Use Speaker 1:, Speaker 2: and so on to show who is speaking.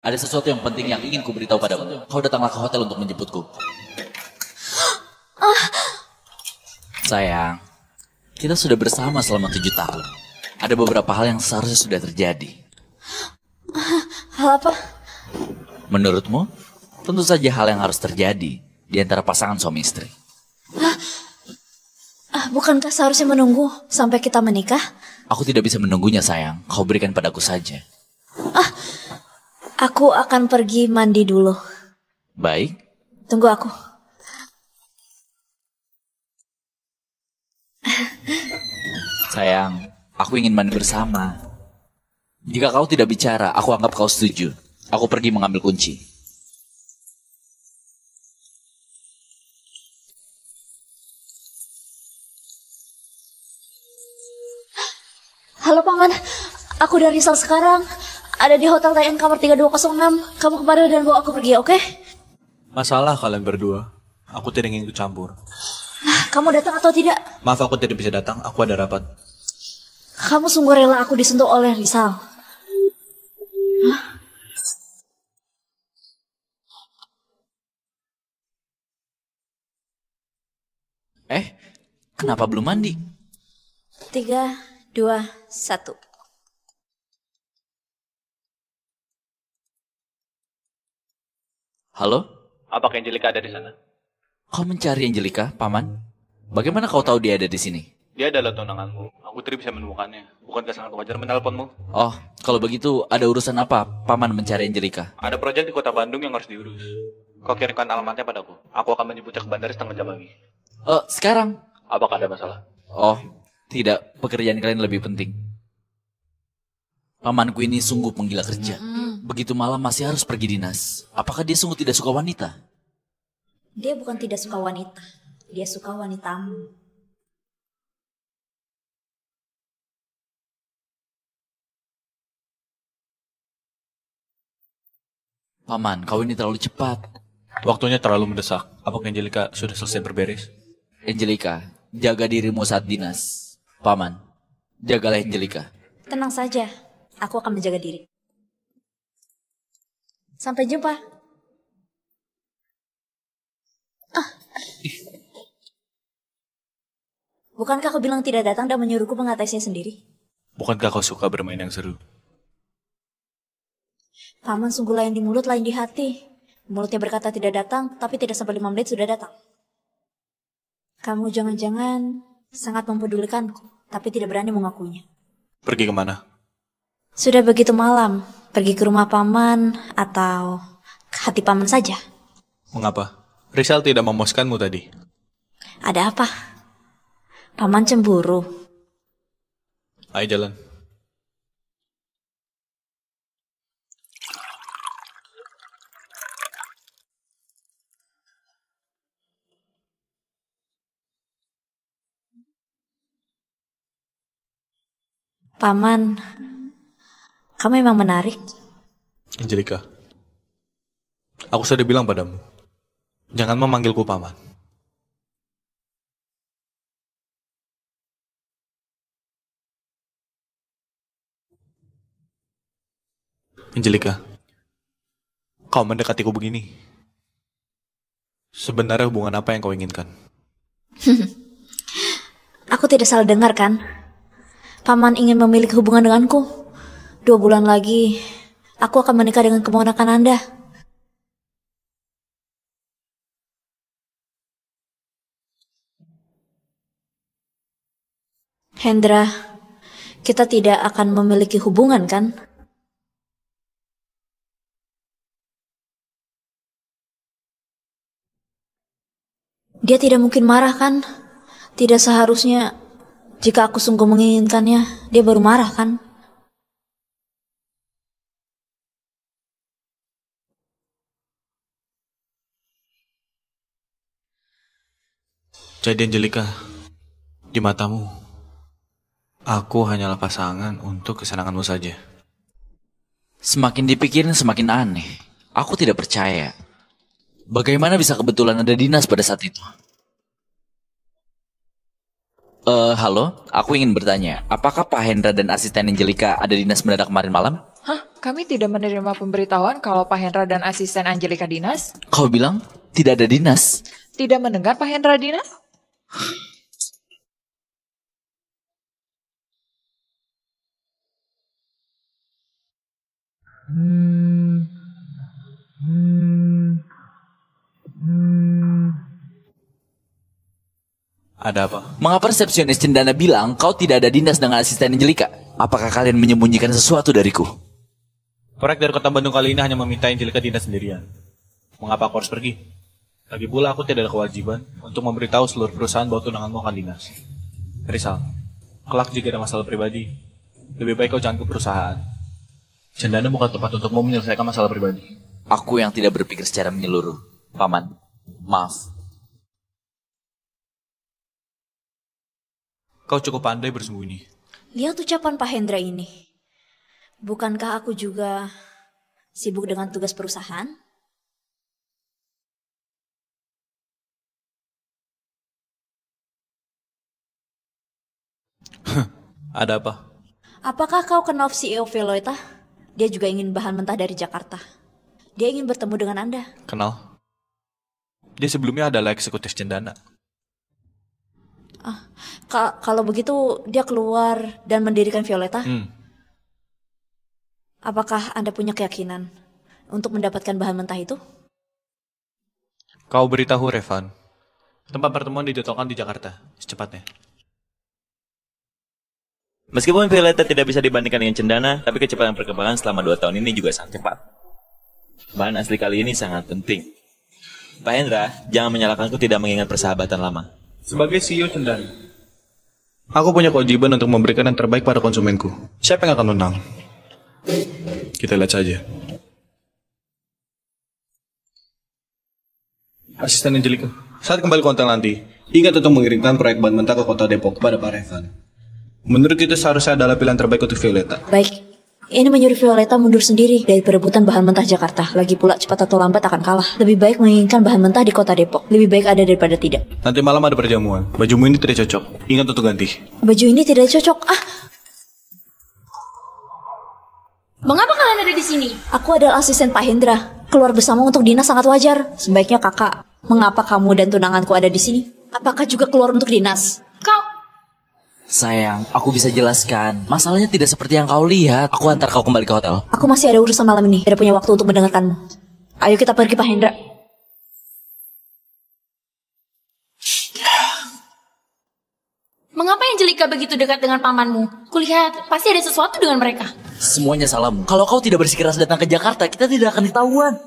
Speaker 1: Ada sesuatu yang penting yang ingin ku beritahu padamu. Kau datanglah ke hotel untuk menjemputku. Ah. Sayang, kita sudah bersama selama tujuh tahun. Ada beberapa hal yang seharusnya sudah terjadi. Hal apa? Menurutmu, tentu saja hal yang harus terjadi di antara pasangan suami istri.
Speaker 2: Ah, bukankah seharusnya menunggu sampai kita menikah?
Speaker 1: Aku tidak bisa menunggunya, sayang. Kau berikan padaku saja. Ah,
Speaker 2: Aku akan pergi mandi dulu. Baik. Tunggu aku.
Speaker 1: Sayang, aku ingin mandi bersama. Jika kau tidak bicara, aku anggap kau setuju. Aku pergi mengambil kunci.
Speaker 2: Halo Paman, aku dari sel sekarang ada di Hotel Tayang kamar 3206. Kamu kemarin dan bawa aku pergi, oke? Okay?
Speaker 3: Masalah kalian berdua. Aku tidak ingin ikut campur.
Speaker 2: Kamu datang atau tidak?
Speaker 3: Maaf, aku tidak bisa datang. Aku ada rapat.
Speaker 2: Kamu sungguh rela aku disentuh oleh Rizal? Hah?
Speaker 1: Eh, kenapa belum mandi?
Speaker 2: Tiga, dua, satu.
Speaker 1: Halo?
Speaker 3: Apakah Angelika ada di sana?
Speaker 1: Kau mencari Angelika, Paman? Bagaimana kau tahu dia ada di sini?
Speaker 3: Dia adalah tunanganku. Aku tidak bisa menemukannya. Bukankah sangat wajar menelponmu?
Speaker 1: Oh, kalau begitu ada urusan apa Paman mencari Angelika?
Speaker 3: Ada proyek di kota Bandung yang harus diurus. Kau kirimkan alamatnya padaku. Aku akan menyebutnya ke bandara setengah jam
Speaker 1: lagi. Eh, uh, sekarang?
Speaker 3: Apakah ada masalah?
Speaker 1: Oh, tidak. Pekerjaan kalian lebih penting. Pamanku ini sungguh penggila kerja. Hmm begitu malam masih harus pergi dinas. Apakah dia sungguh tidak suka wanita?
Speaker 2: Dia bukan tidak suka wanita. Dia suka wanitamu.
Speaker 1: Paman, kau ini terlalu cepat. Waktunya terlalu mendesak. Apakah Angelika sudah selesai berberes? Angelika, jaga dirimu saat dinas. Paman, jagalah Angelika.
Speaker 2: Tenang saja, aku akan menjaga diri. Sampai jumpa. Ah. Bukankah kau bilang tidak datang dan menyuruhku mengatasinya sendiri?
Speaker 3: Bukankah kau suka bermain yang seru?
Speaker 2: Paman sungguh lain di mulut, lain di hati. Mulutnya berkata tidak datang, tapi tidak sampai lima menit sudah datang. Kamu jangan-jangan sangat mempedulikanku, tapi tidak berani mengakuinya.
Speaker 3: Pergi kemana?
Speaker 2: Sudah begitu malam, pergi ke rumah paman atau ke hati paman saja.
Speaker 3: Mengapa? Rizal tidak memuaskanmu tadi.
Speaker 2: Ada apa? Paman cemburu. Ayo jalan. Paman, kamu memang menarik.
Speaker 3: Angelika, aku sudah bilang padamu, jangan memanggilku paman. Angelika, kau mendekatiku begini. Sebenarnya hubungan apa yang kau inginkan?
Speaker 2: Aku tidak salah dengar kan? Paman ingin memiliki hubungan denganku. Dua bulan lagi, aku akan menikah dengan kemonakan Anda. Hendra, kita tidak akan memiliki hubungan, kan? Dia tidak mungkin marah, kan? Tidak seharusnya jika aku sungguh menginginkannya, dia baru marah, kan?
Speaker 3: Jadi Angelika, di matamu, aku
Speaker 1: hanyalah pasangan untuk kesenanganmu saja. Semakin dipikirin semakin aneh. Aku tidak percaya. Bagaimana bisa kebetulan ada dinas pada saat itu? Eh, uh, halo, aku ingin bertanya, apakah Pak Hendra dan asisten Angelika ada dinas mendadak kemarin malam?
Speaker 3: Hah, kami tidak menerima pemberitahuan kalau Pak Hendra dan asisten Angelika dinas.
Speaker 1: Kau bilang tidak ada dinas?
Speaker 3: Tidak mendengar Pak Hendra dinas?
Speaker 1: Ada apa? Mengapa resepsionis cendana bilang kau tidak ada dinas dengan asisten jelika? Apakah kalian menyembunyikan sesuatu dariku?
Speaker 3: Proyek dari kota Bandung kali ini hanya meminta jelika dinas sendirian. Mengapa aku harus pergi? Lagi pula aku tidak ada kewajiban untuk memberitahu seluruh perusahaan bahwa tunanganmu akan dinas. Rizal, kelak jika ada masalah pribadi,
Speaker 1: lebih baik kau jangan ke perusahaan. Cendana bukan tempat untukmu menyelesaikan masalah pribadi. Aku yang tidak berpikir secara menyeluruh. Paman, maaf. Kau cukup pandai bersembunyi.
Speaker 2: Lihat ucapan Pak Hendra ini. Bukankah aku juga sibuk dengan tugas perusahaan? Ada apa? Apakah kau kenal CEO Veloita? Dia juga ingin bahan mentah dari Jakarta. Dia ingin bertemu dengan Anda.
Speaker 3: Kenal. Dia sebelumnya adalah eksekutif cendana.
Speaker 2: Ah, ka kalau begitu dia keluar dan mendirikan Violeta? Hmm. Apakah Anda punya keyakinan untuk mendapatkan bahan mentah itu?
Speaker 3: Kau beritahu Revan. Tempat pertemuan dijadwalkan di Jakarta, secepatnya.
Speaker 1: Meskipun Violeta tidak bisa dibandingkan dengan Cendana, tapi kecepatan perkembangan selama dua tahun ini juga sangat cepat. Bahan asli kali ini sangat penting. Pak Hendra, jangan menyalahkanku tidak mengingat persahabatan lama.
Speaker 3: Sebagai CEO Cendana, aku punya kewajiban untuk memberikan yang terbaik pada konsumenku. Siapa yang akan menang? Kita lihat saja. Asisten Angelica, saat kembali konten nanti, ingat untuk mengirimkan proyek bahan mentah ke kota Depok kepada Pak Revan. Menurut kita seharusnya adalah pilihan terbaik untuk Violeta.
Speaker 2: Baik, ini menyuruh Violeta mundur sendiri dari perebutan bahan mentah Jakarta. Lagi pula cepat atau lambat akan kalah. Lebih baik menginginkan bahan mentah di kota Depok. Lebih baik ada daripada tidak.
Speaker 3: Nanti malam ada perjamuan. Bajumu ini tidak cocok. Ingat untuk ganti.
Speaker 2: Baju ini tidak cocok. Ah. Mengapa kalian ada di sini? Aku adalah asisten Pak Hendra. Keluar bersama untuk dinas sangat wajar. Sebaiknya kakak. Mengapa kamu dan tunanganku ada di sini? Apakah juga keluar untuk dinas?
Speaker 1: Sayang, aku bisa jelaskan. Masalahnya tidak seperti yang kau lihat. Aku antar kau kembali ke hotel.
Speaker 2: Aku masih ada urusan malam ini. Tidak punya waktu untuk mendengarkanmu. Ayo kita pergi, Pak Hendra. Mengapa Angelika begitu dekat dengan pamanmu? Kulihat
Speaker 3: pasti ada sesuatu dengan mereka.
Speaker 1: Semuanya salahmu. Kalau kau tidak bersikeras datang ke Jakarta, kita tidak akan
Speaker 3: ketahuan.